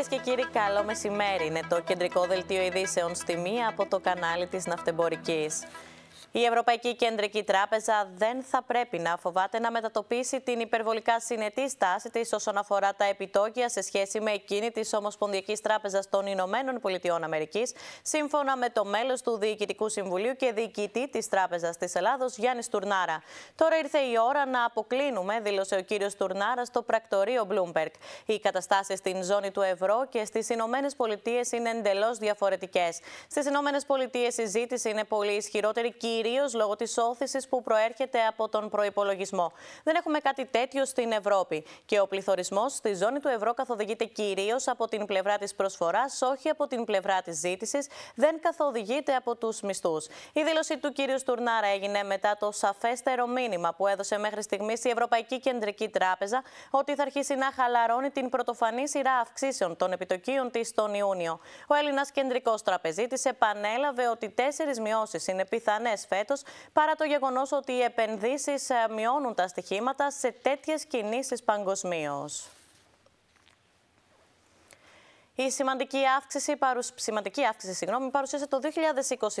Κυρίες και κύριοι, καλό μεσημέρι. Είναι το κεντρικό δελτίο ειδήσεων στη μία από το κανάλι της Ναυτεμπορικής. Η Ευρωπαϊκή Κεντρική Τράπεζα δεν θα πρέπει να φοβάται να μετατοπίσει την υπερβολικά συνετή στάση της όσον αφορά τα επιτόκια σε σχέση με εκείνη της Ομοσπονδιακής Τράπεζας των Ηνωμένων Πολιτειών Αμερικής, σύμφωνα με το μέλος του Διοικητικού Συμβουλίου και διοικητή της Τράπεζας της Ελλάδος, Γιάννης Τουρνάρα. Τώρα ήρθε η ώρα να αποκλίνουμε, δήλωσε ο κύριος Τουρνάρα στο πρακτορείο Bloomberg. Οι καταστάσεις στην ζώνη του ευρώ και στις Ηνωμένες Πολιτείες είναι εντελώς διαφορετικές. Στις Ηνωμένες Πολιτείες η ζήτηση είναι πολύ ισχυρότερη και κυρίως λόγω της όθησης που προέρχεται από τον προπολογισμό. Δεν έχουμε κάτι τέτοιο στην Ευρώπη. Και ο πληθωρισμός στη ζώνη του ευρώ καθοδηγείται κυρίως από την πλευρά της προσφοράς, όχι από την πλευρά της ζήτησης, δεν καθοδηγείται από τους μισθούς. Η δήλωση του κ. Στουρνάρα έγινε μετά το σαφέστερο μήνυμα που έδωσε μέχρι στιγμής η Ευρωπαϊκή Κεντρική Τράπεζα ότι θα αρχίσει να χαλαρώνει την πρωτοφανή σειρά αυξήσεων των επιτοκίων της τον Ιούνιο. Ο Έλληνας Κεντρικός Τραπεζίτης επανέλαβε ότι τέσσερις μειώσεις είναι πιθανές παρά το γεγονός ότι οι επενδύσεις ε, μειώνουν τα στοιχήματα σε τέτοιες κινήσεις παγκοσμίως. Η σημαντική αύξηση, παρουσ... σημαντική αύξηση συγγνώμη, παρουσίασε το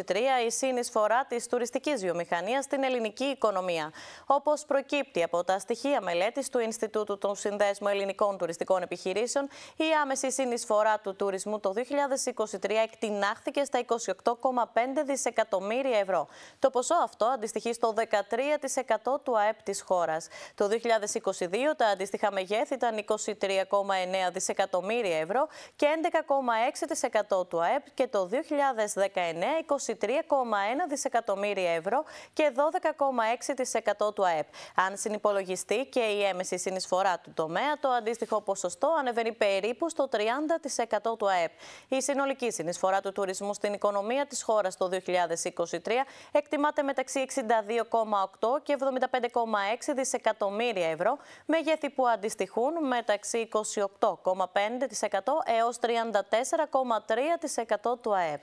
2023 η συνεισφορά της τουριστικής βιομηχανίας στην ελληνική οικονομία. Όπως προκύπτει από τα στοιχεία μελέτης του Ινστιτούτου των Συνδέσμων Ελληνικών Τουριστικών Επιχειρήσεων, η άμεση συνεισφορά του τουρισμού το 2023 εκτινάχθηκε στα 28,5 δισεκατομμύρια ευρώ. Το ποσό αυτό αντιστοιχεί στο 13% του ΑΕΠ της χώρας. Το 2022 τα αντίστοιχα μεγέθη ήταν 23,9 δισεκατομμύρια ευρώ και 11,6% του ΑΕΠ και το 2019 23,1 δισεκατομμύρια ευρώ και 12,6% του ΑΕΠ. Αν συνυπολογιστεί και η έμεση συνεισφορά του τομέα, το αντίστοιχο ποσοστό ανεβαίνει περίπου στο 30% του ΑΕΠ. Η συνολική συνεισφορά του τουρισμού στην οικονομία της χώρας το 2023 εκτιμάται μεταξύ 62,8 και 75,6 δισεκατομμύρια ευρώ, μεγέθη που αντιστοιχούν μεταξύ 28,5% έως έως 34,3% του ΑΕΠ.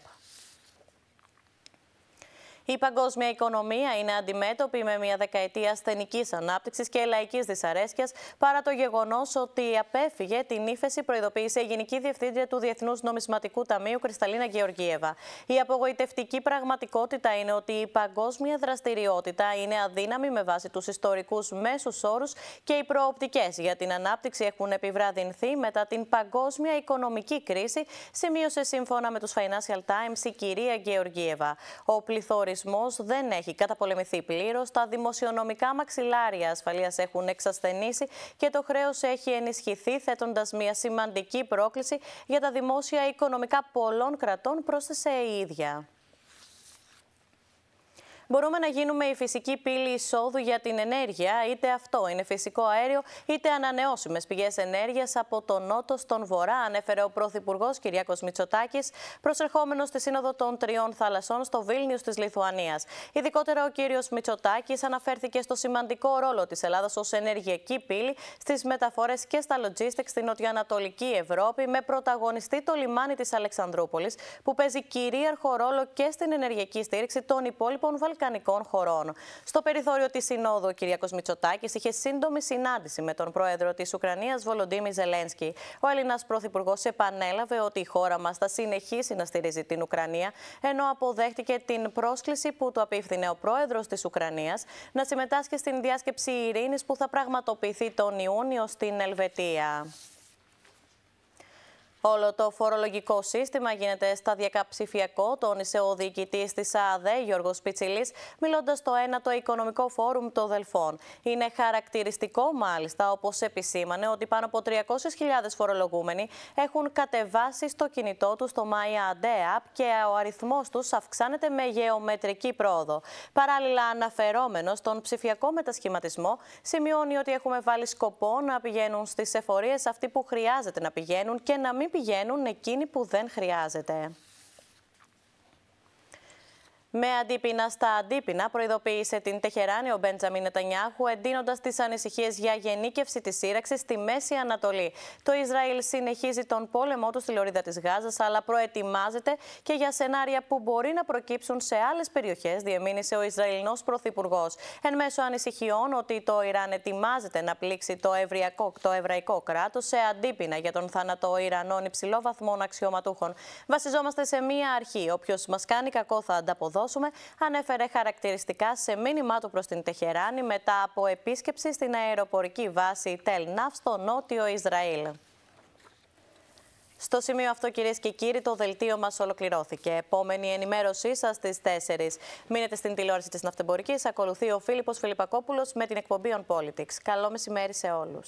Η παγκόσμια οικονομία είναι αντιμέτωπη με μια δεκαετία ασθενικής ανάπτυξης και λαϊκής δυσαρέσκειας, παρά το γεγονός ότι απέφυγε την ύφεση, προειδοποίησε η Γενική Διευθύντρια του Διεθνούς Νομισματικού Ταμείου, Κρυσταλίνα Γεωργίευα. Η απογοητευτική πραγματικότητα είναι ότι η παγκόσμια δραστηριότητα είναι αδύναμη με βάση τους ιστορικούς μέσους όρους και οι προοπτικές για την ανάπτυξη έχουν επιβραδυνθεί μετά την παγκόσμια οικονομική κρίση, σημείωσε σύμφωνα με τους Financial Times η κυρία Γεωργίευα. Ο δεν έχει καταπολεμηθεί πλήρως. τα δημοσιονομικά μαξιλάρια ασφαλείας έχουν εξασθενήσει και το χρέος έχει ενισχυθεί θέτοντας μια σημαντική πρόκληση για τα δημόσια οικονομικά πολλών κρατών, πρόσθεσε η ίδια μπορούμε να γίνουμε η φυσική πύλη εισόδου για την ενέργεια, είτε αυτό είναι φυσικό αέριο, είτε ανανεώσιμες πηγές ενέργειας από τον Νότο στον Βορρά, ανέφερε ο Πρωθυπουργός Κυριάκος Μητσοτάκης, προσερχόμενος στη Σύνοδο των Τριών Θαλασσών στο Βίλνιους της Λιθουανίας. Ειδικότερα, ο κύριος Μητσοτάκης αναφέρθηκε στο σημαντικό ρόλο της Ελλάδας ως ενεργειακή πύλη στις μεταφορές και στα logistics στην νοτιοανατολική Ευρώπη, με πρωταγωνιστή το λιμάνι της Αλεξανδρούπολης, που παίζει κυρίαρχο ρόλο και στην ενεργειακή στήριξη των υπόλοιπων Βαλκανίων βαλκανικών χωρών. Στο περιθώριο της Συνόδου, ο κ. Μητσοτάκης είχε σύντομη συνάντηση με τον πρόεδρο της Ουκρανίας, Βολοντίμι Ζελένσκι. Ο Έλληνας πρωθυπουργός επανέλαβε ότι η χώρα μας θα συνεχίσει να στηρίζει την Ουκρανία, ενώ αποδέχτηκε την πρόσκληση που του απίφθινε ο πρόεδρος της Ουκρανίας να συμμετάσχει στην διάσκεψη ειρήνης που θα πραγματοποιηθεί τον Ιούνιο στην Ελβετία. Όλο το φορολογικό σύστημα γίνεται σταδιακά ψηφιακό, τόνισε ο διοικητής της ΑΔΕ, Γιώργος Πιτσιλής, μιλώντας στο 1ο Οικονομικό Φόρουμ των Δελφών. Είναι χαρακτηριστικό, μάλιστα, όπως επισήμανε, ότι πάνω από 300.000 φορολογούμενοι έχουν κατεβάσει στο κινητό τους το Maya App και ο αριθμός τους αυξάνεται με γεωμετρική πρόοδο. Παράλληλα, αναφερόμενος στον ψηφιακό μετασχηματισμό, σημειώνει ότι έχουμε βάλει σκοπό να πηγαίνουν στις εφορίες αυτοί που χρειάζεται να πηγαίνουν και να μην πηγαίνουν εκείνοι που δεν χρειάζεται. Με αντίπεινα στα αντίπεινα, προειδοποίησε την Τεχεράνη ο Μπέντζαμιν Νετανιάχου, εντείνοντας τις ανησυχίες για γενίκευση της σύραξη στη Μέση Ανατολή. Το Ισραήλ συνεχίζει τον πόλεμό του στη λωρίδα της Γάζας, αλλά προετοιμάζεται και για σενάρια που μπορεί να προκύψουν σε άλλες περιοχές, διεμήνυσε ο Ισραηλινός Πρωθυπουργός. Εν μέσω ανησυχιών ότι το Ιράν ετοιμάζεται να πλήξει το, ευριακό, το εβραϊκό κράτος σε αντίπεινα για τον θάνατο Ιρανών βαθμών αξιωματούχων. Βασιζόμαστε σε μία αρχή. Όποιος μας κάνει κακό θα ανταποδώσει δώσουμε, ανέφερε χαρακτηριστικά σε μήνυμά του προς την Τεχεράνη μετά από επίσκεψη στην αεροπορική βάση Τελ Ναύ στο νότιο Ισραήλ. Στο σημείο αυτό, κυρίες και κύριοι, το δελτίο μας ολοκληρώθηκε. Επόμενη ενημέρωσή σας στις 4. Μείνετε στην τηλεόραση της Ναυτεμπορικής. Ακολουθεί ο Φίλιππος Φιλιππακόπουλος με την εκπομπή On Politics. Καλό μεσημέρι σε όλους.